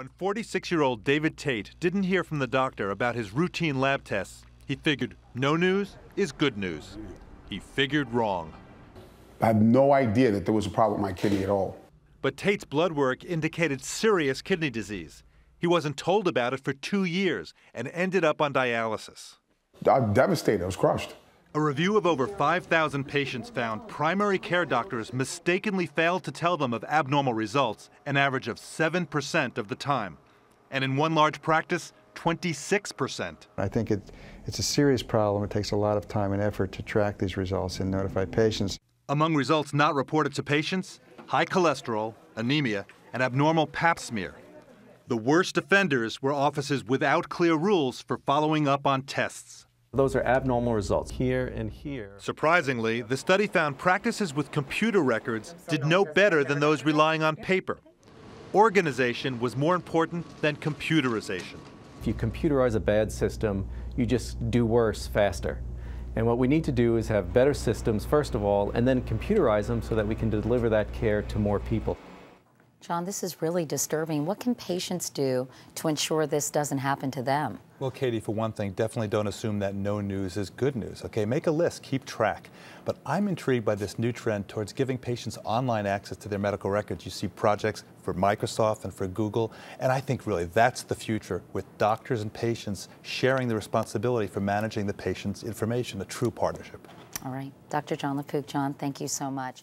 When 46 year old David Tate didn't hear from the doctor about his routine lab tests, he figured no news is good news. He figured wrong. I had no idea that there was a problem with my kidney at all. But Tate's blood work indicated serious kidney disease. He wasn't told about it for two years and ended up on dialysis. I was devastated. I was crushed. A review of over 5,000 patients found primary care doctors mistakenly failed to tell them of abnormal results an average of 7% of the time. And in one large practice, 26%. I think it, it's a serious problem. It takes a lot of time and effort to track these results and notify patients. Among results not reported to patients, high cholesterol, anemia, and abnormal pap smear. The worst offenders were offices without clear rules for following up on tests. Those are abnormal results here and here. Surprisingly, the study found practices with computer records did no better than those relying on paper. Organization was more important than computerization. If you computerize a bad system, you just do worse faster. And what we need to do is have better systems, first of all, and then computerize them so that we can deliver that care to more people. John, this is really disturbing. What can patients do to ensure this doesn't happen to them? Well, Katie, for one thing, definitely don't assume that no news is good news, okay? Make a list, keep track. But I'm intrigued by this new trend towards giving patients online access to their medical records. You see projects for Microsoft and for Google, and I think really that's the future with doctors and patients sharing the responsibility for managing the patient's information, a true partnership. All right, Dr. John LaPook, John, thank you so much.